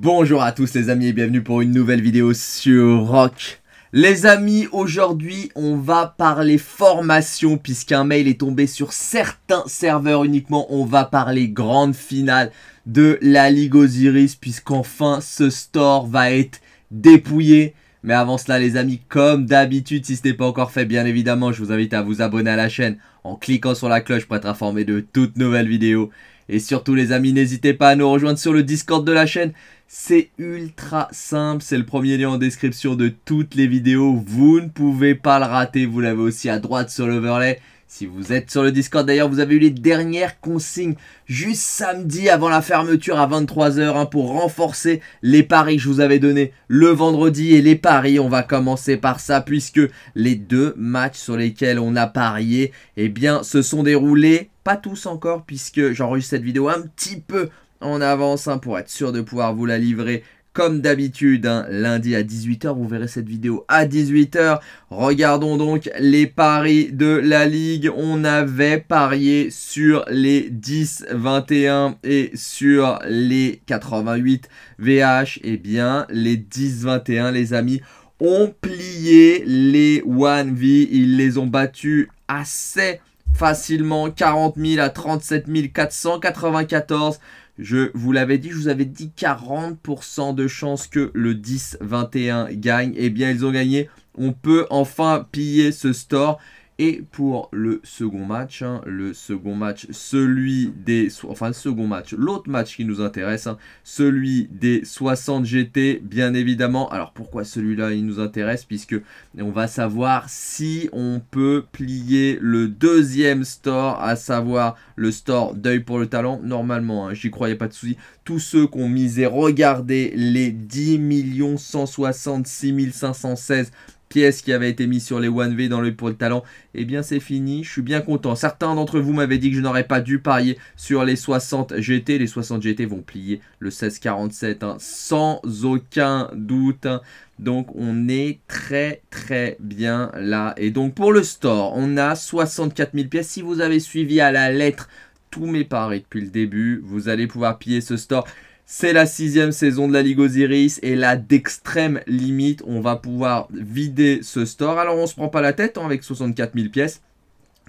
Bonjour à tous les amis et bienvenue pour une nouvelle vidéo sur Rock. Les amis, aujourd'hui on va parler formation puisqu'un mail est tombé sur certains serveurs uniquement. On va parler grande finale de la Ligue Osiris puisqu'enfin ce store va être dépouillé. Mais avant cela les amis, comme d'habitude, si ce n'est pas encore fait, bien évidemment, je vous invite à vous abonner à la chaîne en cliquant sur la cloche pour être informé de toutes nouvelles vidéos. Et surtout les amis, n'hésitez pas à nous rejoindre sur le Discord de la chaîne. C'est ultra simple, c'est le premier lien en description de toutes les vidéos. Vous ne pouvez pas le rater, vous l'avez aussi à droite sur l'overlay. Si vous êtes sur le Discord d'ailleurs, vous avez eu les dernières consignes juste samedi avant la fermeture à 23h hein, pour renforcer les paris que je vous avais donné le vendredi et les paris. On va commencer par ça puisque les deux matchs sur lesquels on a parié, eh bien, se sont déroulés, pas tous encore puisque j'enregistre cette vidéo un petit peu en avance hein, pour être sûr de pouvoir vous la livrer comme d'habitude, hein, lundi à 18h. Vous verrez cette vidéo à 18h. Regardons donc les paris de la Ligue. On avait parié sur les 10, 21 et sur les 88 VH. Eh bien, les 10, 21, les amis, ont plié les 1V. Ils les ont battus assez facilement 40 000 à 37 494 je vous l'avais dit, je vous avais dit 40% de chance que le 10-21 gagne. Eh bien, ils ont gagné. On peut enfin piller ce store. Et pour le second match, hein, le second match, celui des... Enfin, le second match, l'autre match qui nous intéresse, hein, celui des 60 GT, bien évidemment. Alors, pourquoi celui-là, il nous intéresse Puisque on va savoir si on peut plier le deuxième store, à savoir le store deuil pour le talent. Normalement, hein, j'y croyais pas de souci. Tous ceux qui ont misé, regardez les 10 166 516 Pièces qui avait été mise sur les 1V dans le pour le talent, eh bien c'est fini, je suis bien content. Certains d'entre vous m'avaient dit que je n'aurais pas dû parier sur les 60 GT. Les 60 GT vont plier le 1647 hein. sans aucun doute. Hein. Donc on est très très bien là. Et donc pour le store, on a 64 000 pièces. Si vous avez suivi à la lettre tous mes paris depuis le début, vous allez pouvoir piller ce store. C'est la sixième saison de la Ligue Osiris et là d'extrême limite, on va pouvoir vider ce store. Alors on se prend pas la tête hein, avec 64 000 pièces.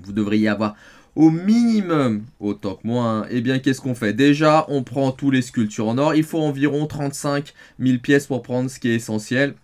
Vous devriez avoir au minimum, autant que moi, hein, et eh bien qu'est-ce qu'on fait Déjà, on prend tous les sculptures en or. Il faut environ 35 000 pièces pour prendre ce qui est essentiel.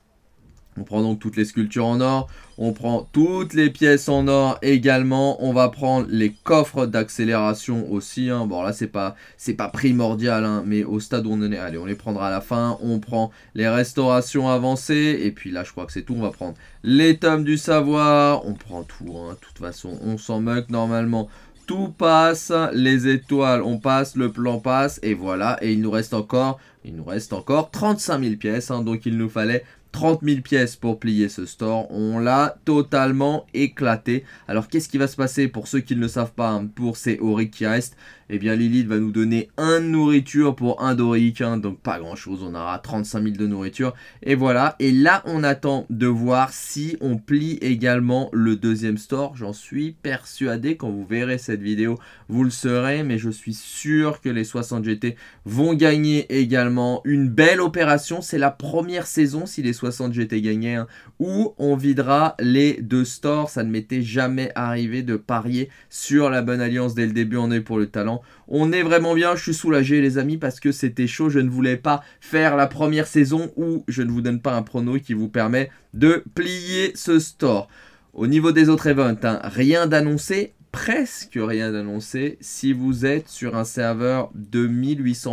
On prend donc toutes les sculptures en or, on prend toutes les pièces en or également, on va prendre les coffres d'accélération aussi, hein. bon là c'est pas c'est pas primordial, hein, mais au stade où on est, allez on les prendra à la fin, on prend les restaurations avancées, et puis là je crois que c'est tout, on va prendre les tomes du savoir, on prend tout, hein. de toute façon on s'en moque normalement tout passe, les étoiles, on passe, le plan passe, et voilà, et il nous reste encore, il nous reste encore 35 000 pièces, donc il nous fallait 30 000 pièces pour plier ce store. On l'a totalement éclaté. Alors qu'est-ce qui va se passer pour ceux qui ne le savent pas hein, pour ces Auric qui restent eh bien Lilith va nous donner 1 de nourriture pour un dorique, hein. donc pas grand chose, on aura 35 000 de nourriture, et voilà, et là on attend de voir si on plie également le deuxième store, j'en suis persuadé, quand vous verrez cette vidéo, vous le serez, mais je suis sûr que les 60 GT vont gagner également une belle opération, c'est la première saison si les 60 GT gagnaient, hein, où on videra les deux stores, ça ne m'était jamais arrivé de parier sur la bonne alliance dès le début, on est pour le talent, on est vraiment bien, je suis soulagé les amis parce que c'était chaud, je ne voulais pas faire la première saison où je ne vous donne pas un prono qui vous permet de plier ce store. Au niveau des autres events, hein, rien d'annoncé, presque rien d'annoncé. Si vous êtes sur un serveur de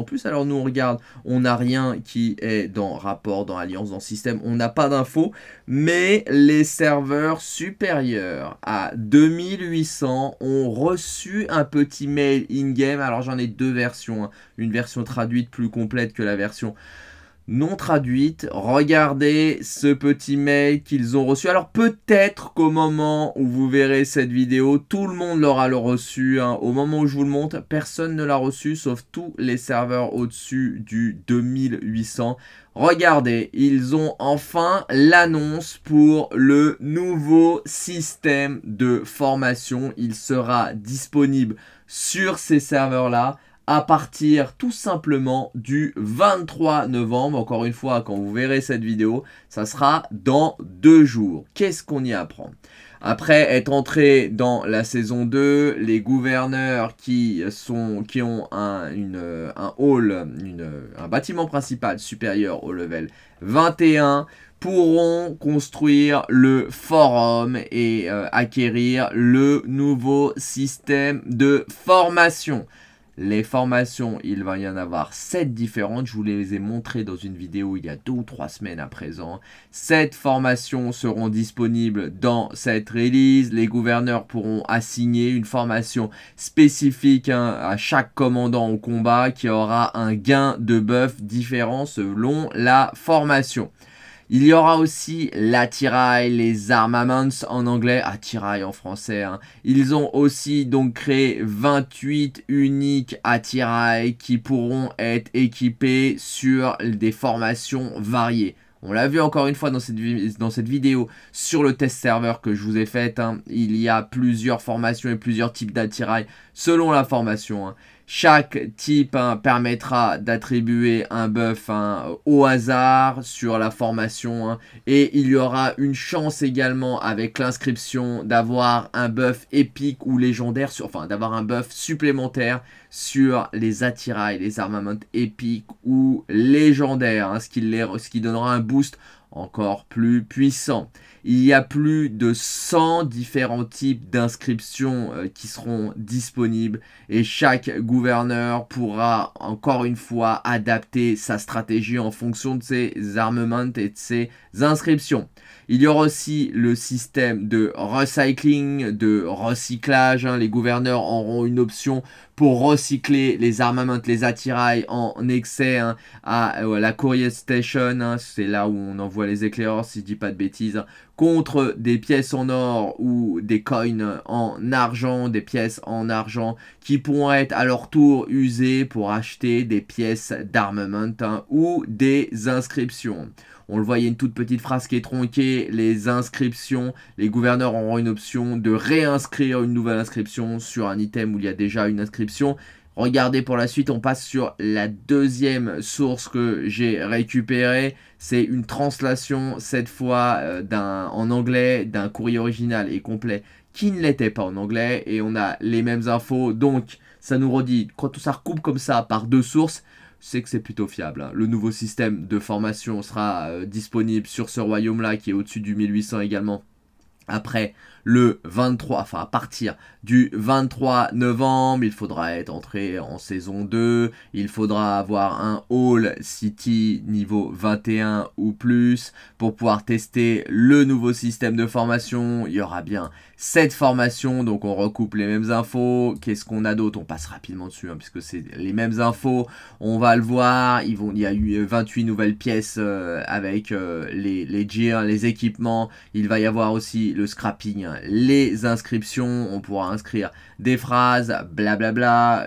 plus, alors nous on regarde, on n'a rien qui est dans rapport, dans alliance, dans système, on n'a pas d'infos, mais les serveurs supérieurs à 2800 ont reçu un petit mail in-game. Alors j'en ai deux versions, hein. une version traduite plus complète que la version non traduite. Regardez ce petit mail qu'ils ont reçu. Alors peut-être qu'au moment où vous verrez cette vidéo, tout le monde l'aura le reçu. Hein. Au moment où je vous le montre, personne ne l'a reçu sauf tous les serveurs au-dessus du 2800. Regardez, ils ont enfin l'annonce pour le nouveau système de formation. Il sera disponible sur ces serveurs-là à partir tout simplement du 23 novembre. Encore une fois, quand vous verrez cette vidéo, ça sera dans deux jours. Qu'est-ce qu'on y apprend après être entré dans la saison 2, les gouverneurs qui, sont, qui ont un, un hall, un bâtiment principal supérieur au level 21 pourront construire le forum et euh, acquérir le nouveau système de formation. Les formations, il va y en avoir 7 différentes. Je vous les ai montrées dans une vidéo il y a 2 ou 3 semaines à présent. 7 formations seront disponibles dans cette release. Les gouverneurs pourront assigner une formation spécifique hein, à chaque commandant au combat qui aura un gain de buff différent selon la formation. Il y aura aussi l'attirail, les armaments en anglais, attirail ah, en français. Hein. Ils ont aussi donc créé 28 uniques attirails qui pourront être équipés sur des formations variées. On l'a vu encore une fois dans cette, vidéo sur le test serveur que je vous ai fait. Hein. Il y a plusieurs formations et plusieurs types d'attirail selon la formation. Hein. Chaque type hein, permettra d'attribuer un buff hein, au hasard sur la formation hein. et il y aura une chance également avec l'inscription d'avoir un buff épique ou légendaire, sur, enfin d'avoir un buff supplémentaire sur les attirails, les armements épiques ou légendaires, ce ce qui donnera un boost encore plus puissant. Il y a plus de 100 différents types d'inscriptions euh, qui seront disponibles et chaque gouverneur pourra encore une fois adapter sa stratégie en fonction de ses armements et de ses inscriptions. Il y aura aussi le système de recycling, de recyclage. Hein. Les gouverneurs auront une option pour recycler les armements, les attirails en excès hein, à, euh, la courrier station. Hein. C'est là où on envoie les éclaireurs, si je dis pas de bêtises, contre des pièces en or ou des coins en argent, des pièces en argent qui pourront être à leur tour usées pour acheter des pièces d'armement hein, ou des inscriptions. On le voit, il y a une toute petite phrase qui est tronquée. Les inscriptions, les gouverneurs auront une option de réinscrire une nouvelle inscription sur un item où il y a déjà une inscription. Regardez pour la suite, on passe sur la deuxième source que j'ai récupérée. C'est une translation, cette fois euh, d'un en anglais, d'un courrier original et complet qui ne l'était pas en anglais. Et on a les mêmes infos. Donc, ça nous redit, quand tout ça recoupe comme ça par deux sources, c'est que c'est plutôt fiable. Hein. Le nouveau système de formation sera euh, disponible sur ce royaume-là qui est au-dessus du 1800 également après le 23, enfin à partir du 23 novembre, il faudra être entré en saison 2, il faudra avoir un All City niveau 21 ou plus pour pouvoir tester le nouveau système de formation. Il y aura bien cette formation, donc on recoupe les mêmes infos. Qu'est-ce qu'on a d'autre On passe rapidement dessus hein, puisque c'est les mêmes infos. On va le voir, il y a eu 28 nouvelles pièces euh, avec euh, les, les les équipements. Il va y avoir aussi le scrapping les inscriptions, on pourra inscrire des phrases, blablabla,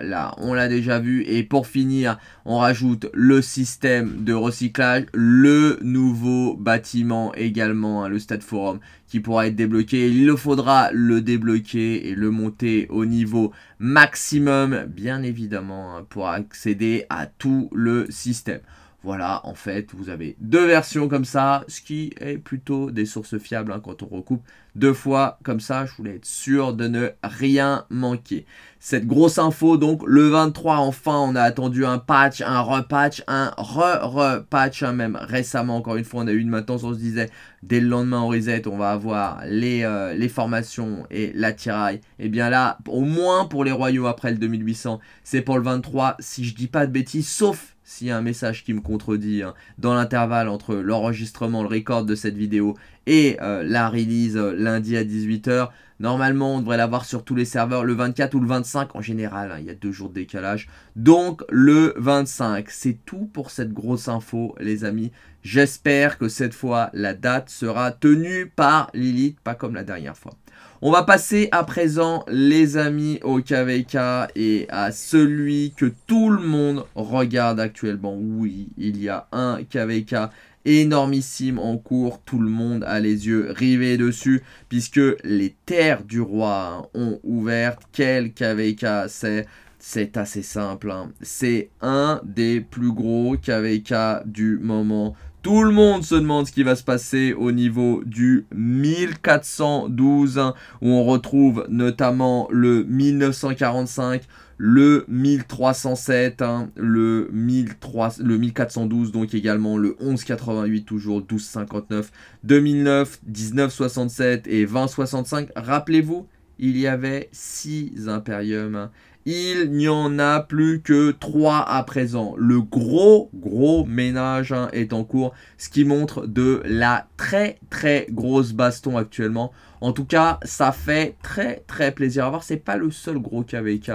bla bla, là on l'a déjà vu. Et pour finir, on rajoute le système de recyclage, le nouveau bâtiment également, hein, le Stade Forum qui pourra être débloqué. Il le faudra le débloquer et le monter au niveau maximum, bien évidemment, hein, pour accéder à tout le système. Voilà, en fait, vous avez deux versions comme ça, ce qui est plutôt des sources fiables hein, quand on recoupe deux fois comme ça. Je voulais être sûr de ne rien manquer. Cette grosse info, donc, le 23, enfin, on a attendu un patch, un repatch, un re-repatch, hein. même récemment, encore une fois, on a eu une maintenance, on se disait, dès le lendemain en reset, on va avoir les, euh, les formations et l'attirail. Et eh bien là, au moins pour les royaumes après le 2800, c'est pour le 23, si je dis pas de bêtises, sauf s'il y a un message qui me contredit hein, dans l'intervalle entre l'enregistrement, le record de cette vidéo et euh, la release euh, lundi à 18h, Normalement, on devrait l'avoir sur tous les serveurs le 24 ou le 25 en général. Hein. il y a deux jours de décalage. Donc, le 25. C'est tout pour cette grosse info, les amis. J'espère que cette fois, la date sera tenue par Lilith, pas comme la dernière fois. On va passer à présent, les amis, au KVK et à celui que tout le monde regarde actuellement. Oui, il y a un KVK énormissime en cours. Tout le monde a les yeux rivés dessus puisque les terres du roi ont ouvert. Quel KVK c'est c'est assez simple. Hein. C'est un des plus gros KVK du moment. Tout le monde se demande ce qui va se passer au niveau du 1412, hein, où on retrouve notamment le 1945, le 1307, hein. le, le 1412, donc également le 1188, toujours 1259, 2009, 1967 et 2065. Rappelez-vous, il y avait 6 impériums. Hein. Il n'y en a plus que 3 à présent. Le gros, gros ménage hein, est en cours, ce qui montre de la très, très grosse baston actuellement. En tout cas, ça fait très, très plaisir à voir. C'est pas le seul gros KVK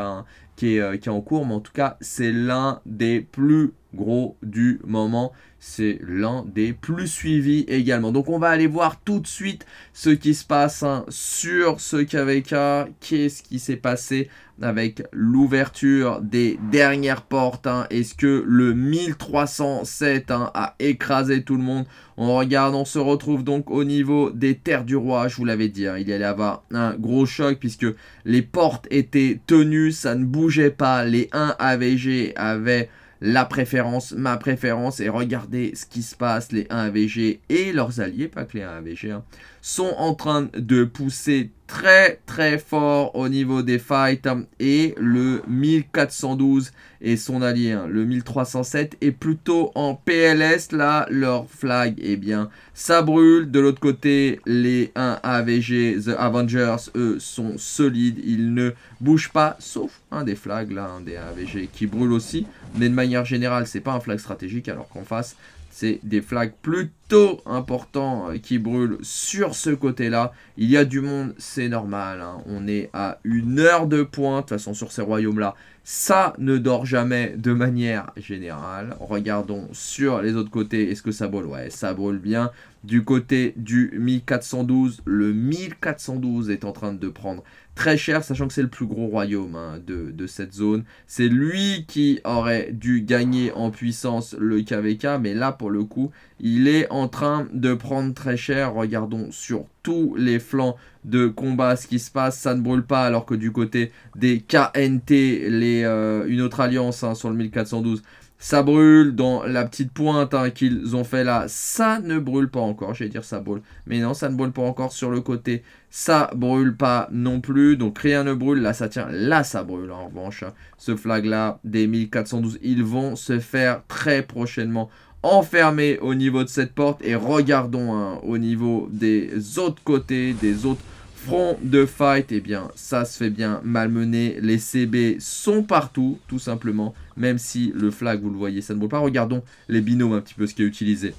qui est, euh, qui est en cours, mais en tout cas, c'est l'un des plus gros du moment. C'est l'un des plus suivis également. Donc on va aller voir tout de suite ce qui se passe hein, sur ce KVK. Qu'est-ce qui s'est passé avec l'ouverture des dernières portes hein? Est-ce que le 1307 hein, a écrasé tout le monde On regarde, on se retrouve donc au niveau des terres du roi. Je vous l'avais dit, il y allait avoir un gros choc puisque les portes étaient tenues, ça ne bougeait pas. Les 1 AVG avaient la préférence, ma préférence, et regardez ce qui se passe, les 1AVG et leurs alliés, pas que les 1AVG, hein, sont en train de pousser très très fort au niveau des fights et le 1412 et son allié hein, le 1307 est plutôt en PLS là leur flag eh bien ça brûle de l'autre côté les 1 AVG The Avengers eux sont solides ils ne bougent pas sauf un des flags là un des AVG qui brûle aussi mais de manière générale c'est pas un flag stratégique alors qu'en face c'est des flags plutôt importants euh, qui brûlent sur ce côté-là. Il y a du monde, c'est normal. Hein. On est à une heure de pointe. De toute façon, sur ces royaumes-là, ça ne dort jamais de manière générale. Regardons sur les autres côtés. Est-ce que ça brûle Ouais, ça brûle bien. Du côté du 1412, le 1412 est en train de prendre très cher, sachant que c'est le plus gros royaume hein, de, cette zone. C'est lui qui aurait dû gagner en puissance le KVK, mais là, pour le coup, il est en train de prendre très cher. Regardons sur tous les flancs de combat ce qui se passe. Ça ne brûle pas, alors que du côté des KNT, euh, une autre alliance hein, sur le 1412, ça brûle dans la petite pointe hein, qu'ils ont fait là. Ça ne brûle pas encore, j'allais dire ça brûle. Mais non, ça ne brûle pas encore sur le côté. Ça brûle pas non plus. Donc rien ne brûle. Là, ça tient. Là, ça brûle en revanche. Hein. Ce flag là des 1412, ils vont se faire très prochainement enfermer au niveau de cette porte. Et regardons hein, au niveau des autres côtés, des autres fronts de fight, eh bien, ça se fait bien malmener. Les CB sont partout, tout simplement même si le flag, vous le voyez, ça ne vaut pas. Regardons les binômes un petit peu, ce qui est utilisé.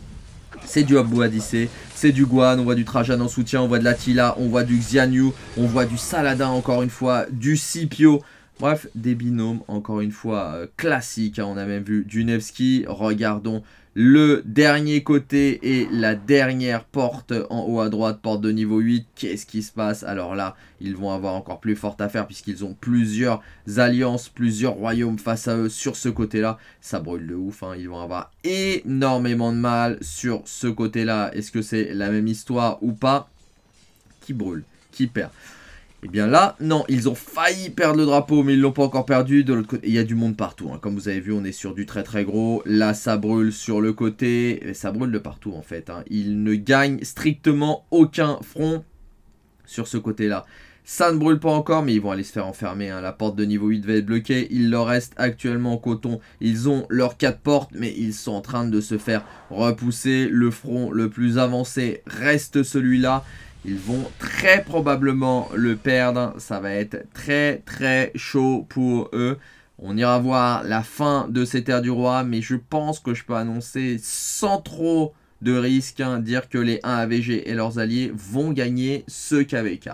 C'est du Abouadissé, c'est du Guan, on voit du Trajan en soutien, on voit de l'Attila, on voit du Xianyu, on voit du Saladin encore une fois, du Scipio, Bref, des binômes, encore une fois, euh, classiques. Hein. On a même vu Dunevski. Regardons le dernier côté et la dernière porte en haut à droite, porte de niveau 8. Qu'est-ce qui se passe Alors là, ils vont avoir encore plus forte faire puisqu'ils ont plusieurs alliances, plusieurs royaumes face à eux sur ce côté-là. Ça brûle de ouf, hein. ils vont avoir énormément de mal sur ce côté-là. Est-ce que c'est la même histoire ou pas Qui brûle, qui perd et eh bien là, non, ils ont failli perdre le drapeau, mais ils l'ont pas encore perdu. De il y a du monde partout. Hein. Comme vous avez vu, on est sur du très très gros. Là, ça brûle sur le côté. ça brûle de partout en fait. Hein. Ils ne gagnent strictement aucun front sur ce côté-là. Ça ne brûle pas encore, mais ils vont aller se faire enfermer. Hein. La porte de niveau 8 va être bloquée. Il leur reste actuellement en coton. Ils ont leurs 4 portes, mais ils sont en train de se faire repousser. Le front le plus avancé reste celui-là. Ils vont très probablement le perdre. Ça va être très très chaud pour eux. On ira voir la fin de ces terres du roi, mais je pense que je peux annoncer sans trop de risque hein, dire que les 1 AVG et leurs alliés vont gagner ce KVK.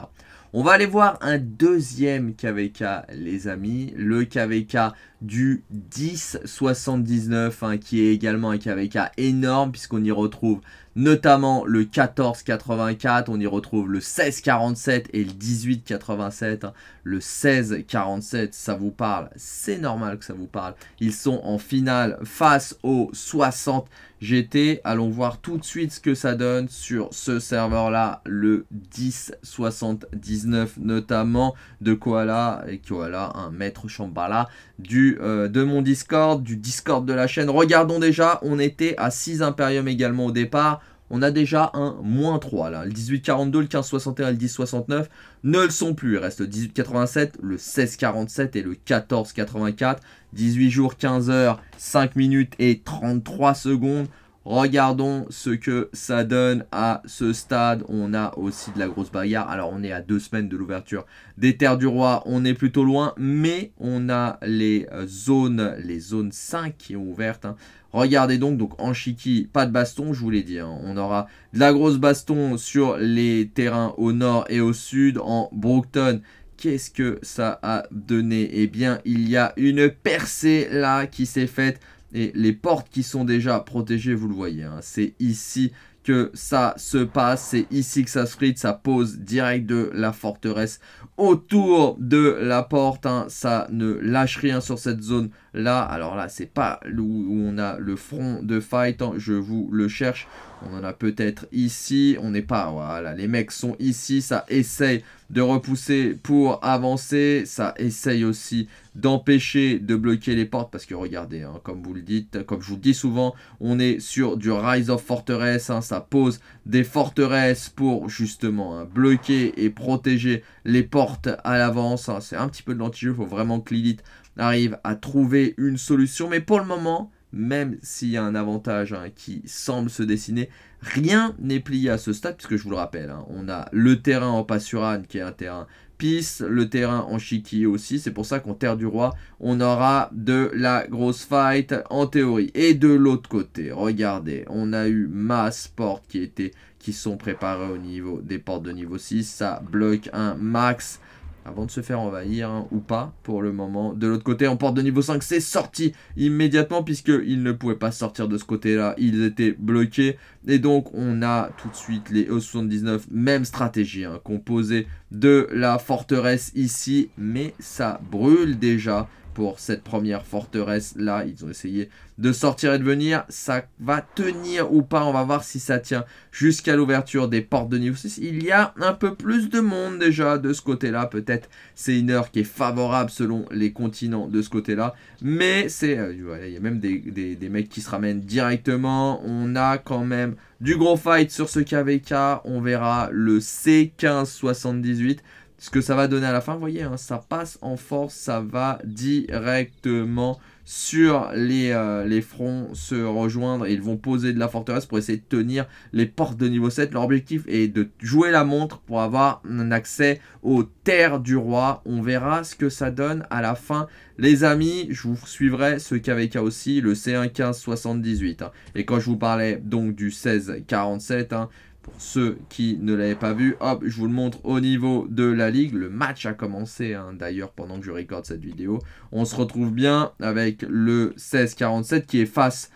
On va aller voir un deuxième KVK, les amis, le KVK du 1079, 79, hein, qui est également un KVK énorme, puisqu'on y retrouve notamment le 14-84, on y retrouve le 16-47 et le 18-87. Le 16-47, ça vous parle, c'est normal que ça vous parle. Ils sont en finale face au 60 J'étais, allons voir tout de suite ce que ça donne sur ce serveur-là, le 1079 notamment de Koala, et Koala, un maître chambala du, euh, de mon Discord, du Discord de la chaîne. Regardons déjà, on était à 6 Imperium également au départ, on a déjà un moins 3 là. Le 1842, le 1561 et le 1069 ne le sont plus. Il reste le 1887, le 1647 et le 1484. 18 jours, 15 heures, 5 minutes et 33 secondes. Regardons ce que ça donne à ce stade. On a aussi de la grosse bagarre. Alors on est à deux semaines de l'ouverture des Terres du Roi. On est plutôt loin, mais on a les euh, zones, les zones 5 qui ont ouvertes. Hein. Regardez donc, donc en Chiqui, pas de baston, je vous l'ai dit. Hein. On aura de la grosse baston sur les terrains au nord et au sud. En Brookton, qu'est-ce que ça a donné Eh bien, il y a une percée là qui s'est faite et les portes qui sont déjà protégées, vous le voyez, hein. c'est ici que ça se passe. C'est ici que ça se frite, ça pose direct de la forteresse autour de la porte. Hein. Ça ne lâche rien sur cette zone là. Alors là, c'est pas où on a le front de fight. Hein. Je vous le cherche. On en a peut-être ici. On n'est pas. Voilà, les mecs sont ici. Ça essaye de repousser pour avancer. Ça essaye aussi d'empêcher de bloquer les portes. Parce que regardez, hein, comme vous le dites, comme je vous le dis souvent, on est sur du Rise of Forteress. Hein, ça pose des forteresses pour justement hein, bloquer et protéger les portes à l'avance. C'est un petit peu de l'anti-jeu. Il faut vraiment que Lilith arrive à trouver une solution. Mais pour le moment même s'il y a un avantage hein, qui semble se dessiner, rien n'est plié à ce stade, puisque je vous le rappelle, hein, on a le terrain en Passurane qui est un terrain pisse, le terrain en Chiqui aussi, c'est pour ça qu'en Terre du Roi, on aura de la grosse fight en théorie. Et de l'autre côté, regardez, on a eu masse portes qui, étaient, qui sont préparées au niveau des portes de niveau 6, ça bloque un max avant de se faire envahir hein, ou pas pour le moment. De l'autre côté, on porte de niveau 5, c'est sorti immédiatement puisqu'ils ne pouvaient pas sortir de ce côté-là, ils étaient bloqués. Et donc on a tout de suite les E79, même stratégie, hein, composée de la forteresse ici, mais ça brûle déjà pour cette première forteresse. Là, ils ont essayé de sortir et de venir. Ça va tenir ou pas On va voir si ça tient jusqu'à l'ouverture des portes de niveau 6. Il y a un peu plus de monde déjà de ce côté-là. Peut-être c'est une heure qui est favorable selon les continents de ce côté-là. Mais c'est... Euh, il y a même des, des mecs qui se ramènent directement. On a quand même du gros fight sur ce KVK. On verra le C1578 ce que ça va donner à la fin, vous voyez, hein, ça passe en force, ça va directement sur les, euh, les fronts se rejoindre. Ils vont poser de la forteresse pour essayer de tenir les portes de niveau 7. Leur objectif est de jouer la montre pour avoir un accès aux terres du roi. On verra ce que ça donne à la fin. Les amis, je vous suivrai ce KVK aussi le C1 78. Hein. Et quand je vous parlais donc du 16 47, hein, pour ceux qui ne l'avaient pas vu, hop, je vous le montre au niveau de la ligue. Le match a commencé, hein, d'ailleurs, pendant que je recorde cette vidéo. On se retrouve bien avec le 16-47 qui est face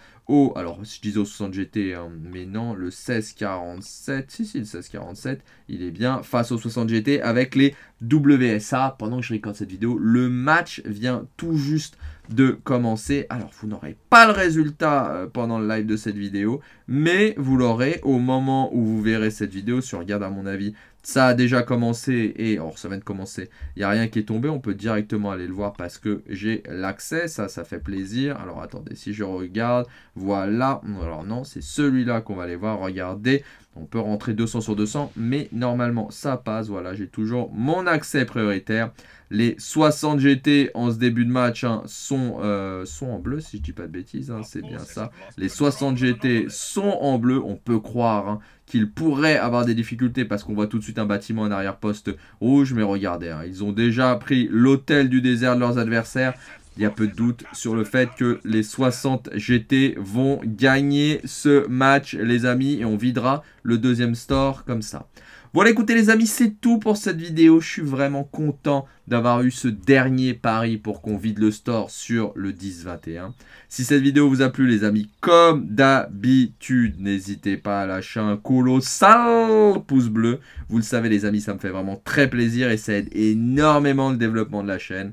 alors si je disais au 60 GT, hein, mais non, le 1647, si si le 1647, il est bien face au 60 GT avec les WSA. Pendant que je recorde cette vidéo, le match vient tout juste de commencer. Alors vous n'aurez pas le résultat euh, pendant le live de cette vidéo, mais vous l'aurez au moment où vous verrez cette vidéo. Si on regarde à mon avis ça a déjà commencé et or ça vient de commencer. Il n'y a rien qui est tombé. On peut directement aller le voir parce que j'ai l'accès. Ça, ça fait plaisir. Alors attendez, si je regarde, voilà. Alors non, c'est celui-là qu'on va aller voir. Regardez, on peut rentrer 200 sur 200, mais normalement ça passe. Voilà, j'ai toujours mon accès prioritaire. Les 60 GT en ce début de match hein, sont, euh, sont en bleu, si je dis pas de bêtises, hein, c'est bien ça. Les 60 GT sont en bleu, on peut croire hein, qu'ils pourraient avoir des difficultés parce qu'on voit tout de suite un bâtiment en arrière-poste rouge. Mais regardez, ils ont déjà pris l'hôtel du désert de leurs adversaires. Il y a peu de doute sur le fait que les 60 GT vont gagner ce match, les amis. Et on videra le deuxième store comme ça. Voilà, écoutez les amis, c'est tout pour cette vidéo. Je suis vraiment content d'avoir eu ce dernier pari pour qu'on vide le store sur le 10-21. Si cette vidéo vous a plu les amis, comme d'habitude, n'hésitez pas à lâcher un colossal pouce bleu. Vous le savez les amis, ça me fait vraiment très plaisir et ça aide énormément le développement de la chaîne